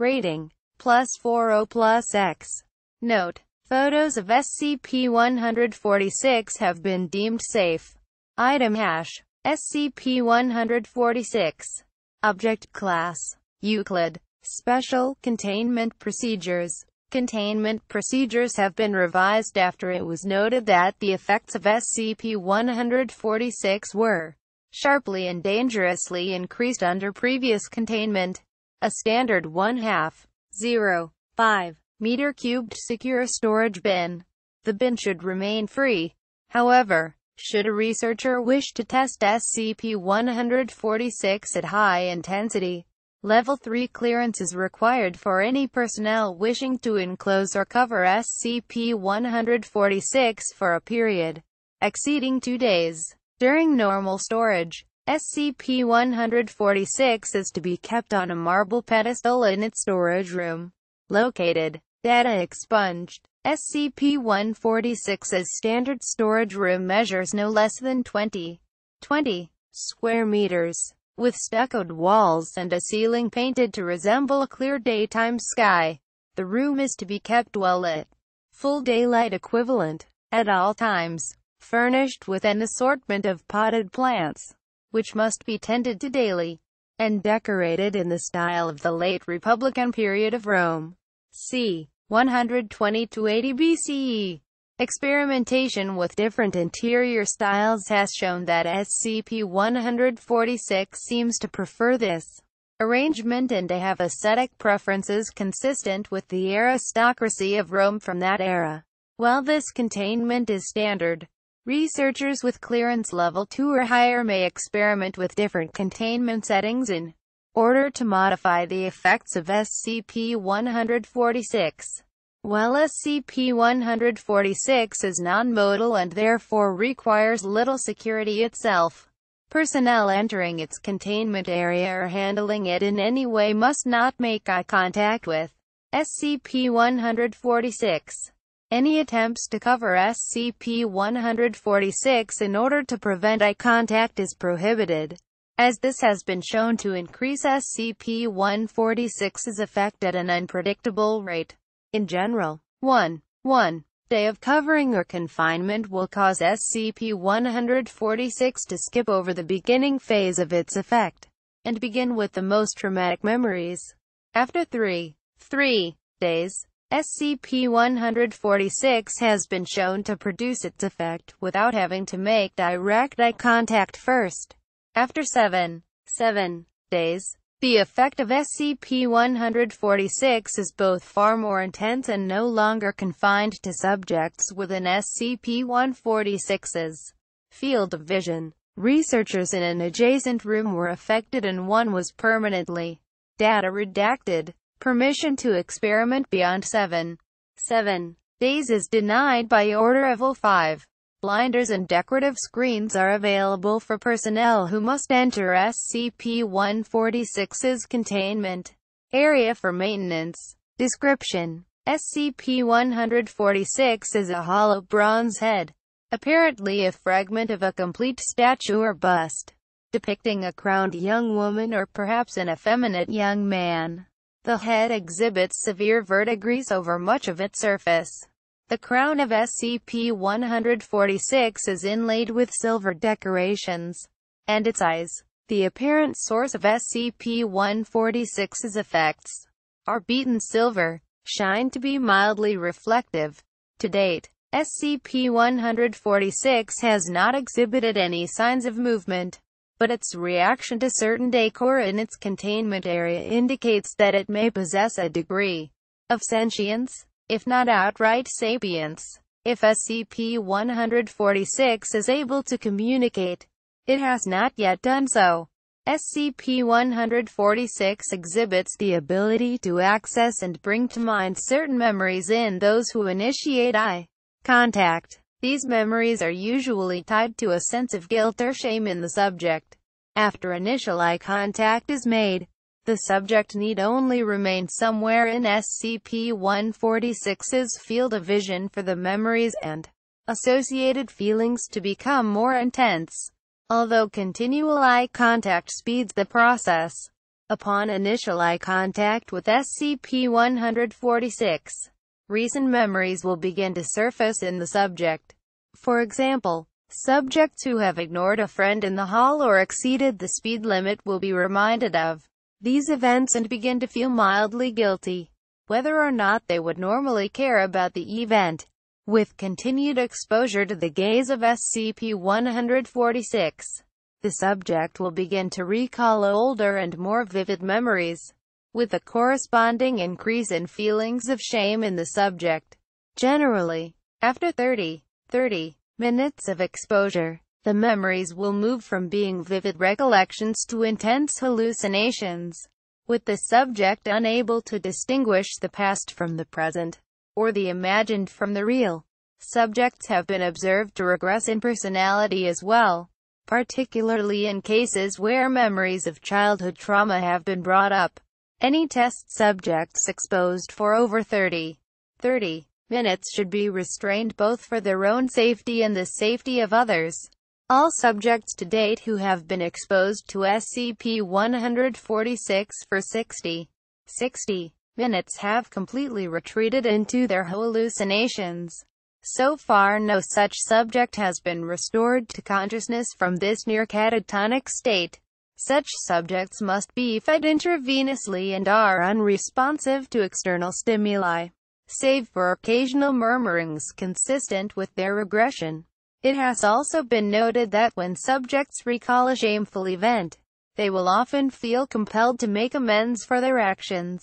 Rating. Plus 40 plus X. Note. Photos of SCP-146 have been deemed safe. Item hash. SCP-146. Object class. Euclid. Special containment procedures. Containment procedures have been revised after it was noted that the effects of SCP-146 were sharply and dangerously increased under previous containment a standard 1 half, 0, 5 meter cubed secure storage bin. The bin should remain free. However, should a researcher wish to test SCP-146 at high intensity, Level 3 clearance is required for any personnel wishing to enclose or cover SCP-146 for a period exceeding two days during normal storage. SCP-146 is to be kept on a marble pedestal in its storage room. Located. Data expunged. SCP-146's standard storage room measures no less than 20, 20 square meters, with stuccoed walls and a ceiling painted to resemble a clear daytime sky. The room is to be kept well lit, full daylight equivalent, at all times, furnished with an assortment of potted plants which must be tended to daily and decorated in the style of the late Republican period of Rome. c. 120 to 80 BCE. Experimentation with different interior styles has shown that SCP-146 seems to prefer this arrangement and to have aesthetic preferences consistent with the aristocracy of Rome from that era. While this containment is standard, Researchers with clearance level 2 or higher may experiment with different containment settings in order to modify the effects of SCP-146. While SCP-146 is non-modal and therefore requires little security itself, personnel entering its containment area or handling it in any way must not make eye contact with SCP-146. Any attempts to cover SCP-146 in order to prevent eye contact is prohibited, as this has been shown to increase SCP-146's effect at an unpredictable rate. In general, 1. 1 day of covering or confinement will cause SCP-146 to skip over the beginning phase of its effect, and begin with the most traumatic memories. After 3, 3 days, SCP-146 has been shown to produce its effect without having to make direct eye contact first. After 7, 7 days, the effect of SCP-146 is both far more intense and no longer confined to subjects within SCP-146's field of vision. Researchers in an adjacent room were affected and one was permanently data redacted. Permission to experiment beyond 7. 7 days is denied by order of L5. Blinders and decorative screens are available for personnel who must enter SCP-146's containment area for maintenance. Description SCP-146 is a hollow bronze head, apparently a fragment of a complete statue or bust, depicting a crowned young woman or perhaps an effeminate young man. The head exhibits severe verdigris over much of its surface. The crown of SCP-146 is inlaid with silver decorations, and its eyes, the apparent source of SCP-146's effects, are beaten silver, shined to be mildly reflective. To date, SCP-146 has not exhibited any signs of movement but its reaction to certain decor in its containment area indicates that it may possess a degree of sentience, if not outright sapience. If SCP-146 is able to communicate, it has not yet done so. SCP-146 exhibits the ability to access and bring to mind certain memories in those who initiate eye contact. These memories are usually tied to a sense of guilt or shame in the subject. After initial eye contact is made, the subject need only remain somewhere in SCP-146's field of vision for the memories and associated feelings to become more intense. Although continual eye contact speeds the process, upon initial eye contact with SCP-146, recent memories will begin to surface in the subject. For example, Subjects who have ignored a friend in the hall or exceeded the speed limit will be reminded of these events and begin to feel mildly guilty, whether or not they would normally care about the event. With continued exposure to the gaze of SCP-146, the subject will begin to recall older and more vivid memories, with a corresponding increase in feelings of shame in the subject. Generally, after 30, 30, minutes of exposure. The memories will move from being vivid recollections to intense hallucinations, with the subject unable to distinguish the past from the present, or the imagined from the real. Subjects have been observed to regress in personality as well, particularly in cases where memories of childhood trauma have been brought up. Any test subjects exposed for over 30, 30 minutes should be restrained both for their own safety and the safety of others. All subjects to date who have been exposed to SCP-146 for 60, 60 minutes have completely retreated into their hallucinations. So far no such subject has been restored to consciousness from this near-catatonic state. Such subjects must be fed intravenously and are unresponsive to external stimuli save for occasional murmurings consistent with their regression. It has also been noted that when subjects recall a shameful event, they will often feel compelled to make amends for their actions.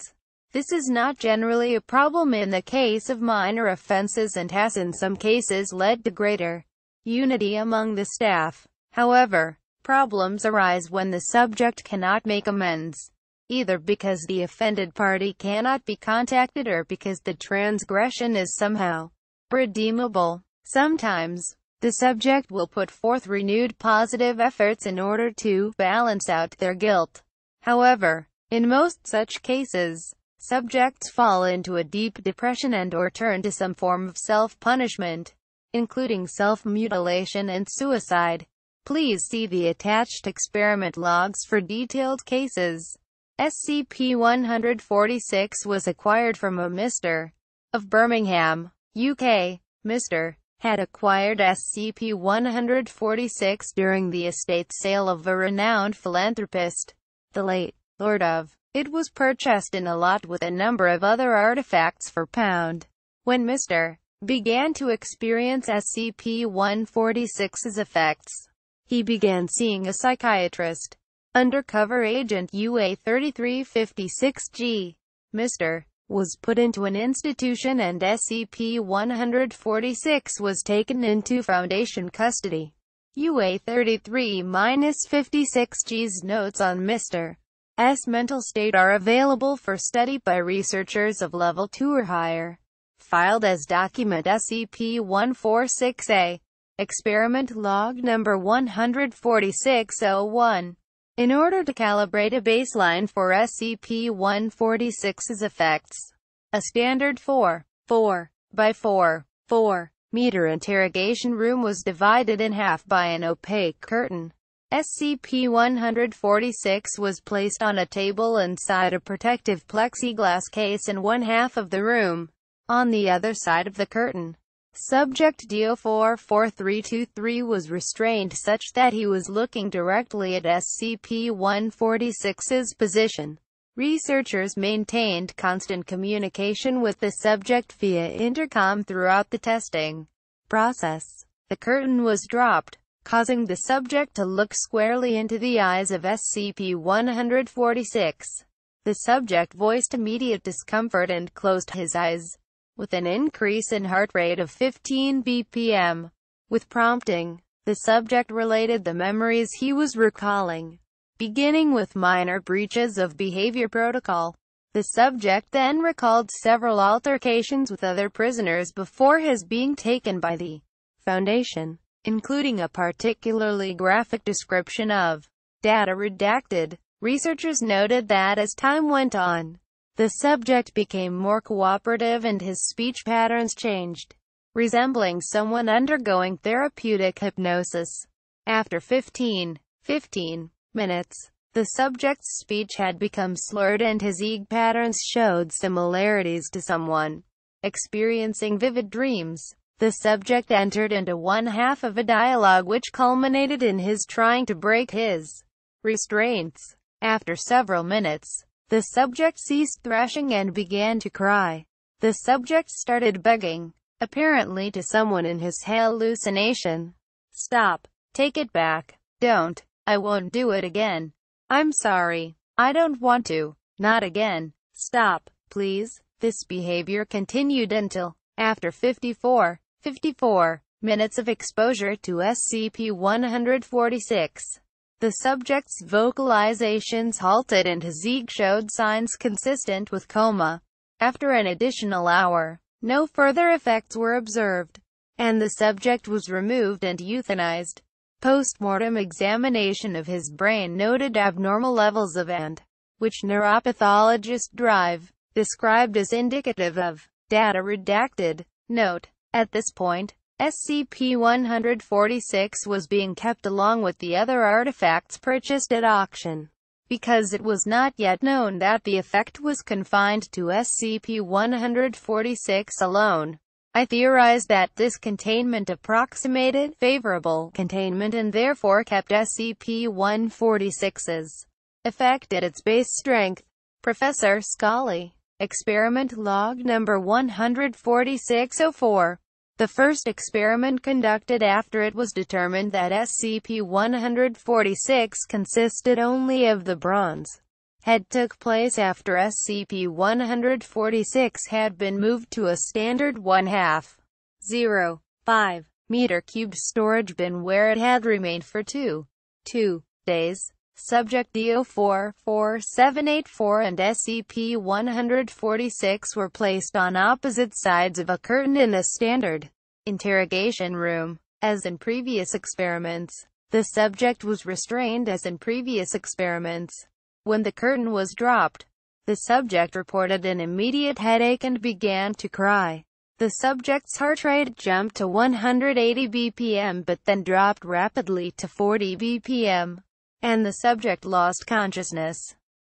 This is not generally a problem in the case of minor offenses and has in some cases led to greater unity among the staff. However, problems arise when the subject cannot make amends either because the offended party cannot be contacted or because the transgression is somehow redeemable. Sometimes, the subject will put forth renewed positive efforts in order to balance out their guilt. However, in most such cases, subjects fall into a deep depression and or turn to some form of self-punishment, including self-mutilation and suicide. Please see the attached experiment logs for detailed cases. SCP-146 was acquired from a Mr. of Birmingham, UK. Mr. had acquired SCP-146 during the estate sale of a renowned philanthropist, the late Lord of. It was purchased in a lot with a number of other artifacts for pound. When Mr. began to experience SCP-146's effects, he began seeing a psychiatrist. Undercover agent UA3356G, Mr. was put into an institution and SCP-146 was taken into Foundation custody. UA33-56G's notes on Mr. S. mental state are available for study by researchers of level 2 or higher. Filed as document SCP-146A. Experiment log number 14601 in order to calibrate a baseline for SCP-146's effects. A standard 4, 4 by 4, 4 meter interrogation room was divided in half by an opaque curtain. SCP-146 was placed on a table inside a protective plexiglass case in one half of the room, on the other side of the curtain. Subject Diofor 4323 was restrained such that he was looking directly at SCP-146's position. Researchers maintained constant communication with the subject via intercom throughout the testing process. The curtain was dropped, causing the subject to look squarely into the eyes of SCP-146. The subject voiced immediate discomfort and closed his eyes with an increase in heart rate of 15 BPM. With prompting, the subject related the memories he was recalling, beginning with minor breaches of behavior protocol. The subject then recalled several altercations with other prisoners before his being taken by the Foundation, including a particularly graphic description of data redacted. Researchers noted that as time went on, the subject became more cooperative and his speech patterns changed, resembling someone undergoing therapeutic hypnosis. After 15, 15 minutes, the subject's speech had become slurred and his EEG patterns showed similarities to someone experiencing vivid dreams. The subject entered into one half of a dialogue which culminated in his trying to break his restraints. After several minutes, the subject ceased thrashing and began to cry. The subject started begging, apparently to someone in his hallucination. Stop. Take it back. Don't. I won't do it again. I'm sorry. I don't want to. Not again. Stop, please. This behavior continued until, after 54, 54 minutes of exposure to SCP-146. The subject's vocalizations halted and Hazig showed signs consistent with coma. After an additional hour, no further effects were observed, and the subject was removed and euthanized. Postmortem examination of his brain noted abnormal levels of AND, which neuropathologist Drive described as indicative of data redacted. Note, at this point, SCP-146 was being kept along with the other artifacts purchased at auction. Because it was not yet known that the effect was confined to SCP-146 alone, I theorize that this containment approximated favorable containment and therefore kept SCP-146's effect at its base strength. Professor Scully. Experiment Log Number 14604 the first experiment conducted after it was determined that SCP-146 consisted only of the bronze had took place after SCP-146 had been moved to a standard 1 half 0. 5 meter cubed storage bin where it had remained for two, two days. Subject DO-44784 and SCP-146 were placed on opposite sides of a curtain in a standard interrogation room. As in previous experiments, the subject was restrained as in previous experiments. When the curtain was dropped, the subject reported an immediate headache and began to cry. The subject's heart rate jumped to 180 BPM but then dropped rapidly to 40 BPM and the subject lost consciousness.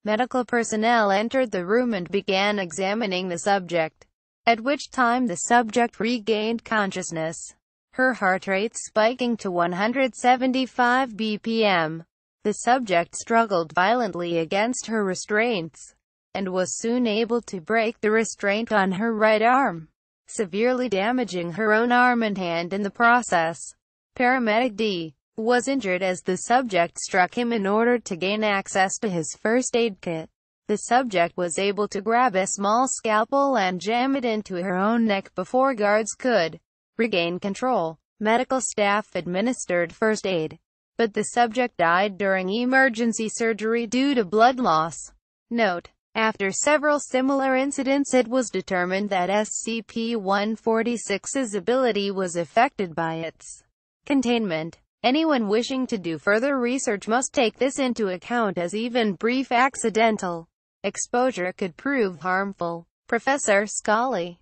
Medical personnel entered the room and began examining the subject, at which time the subject regained consciousness, her heart rate spiking to 175 BPM. The subject struggled violently against her restraints, and was soon able to break the restraint on her right arm, severely damaging her own arm and hand in the process. Paramedic D was injured as the subject struck him in order to gain access to his first aid kit. The subject was able to grab a small scalpel and jam it into her own neck before guards could regain control. Medical staff administered first aid, but the subject died during emergency surgery due to blood loss. Note. After several similar incidents it was determined that SCP-146's ability was affected by its containment. Anyone wishing to do further research must take this into account as even brief accidental exposure could prove harmful. Professor Scully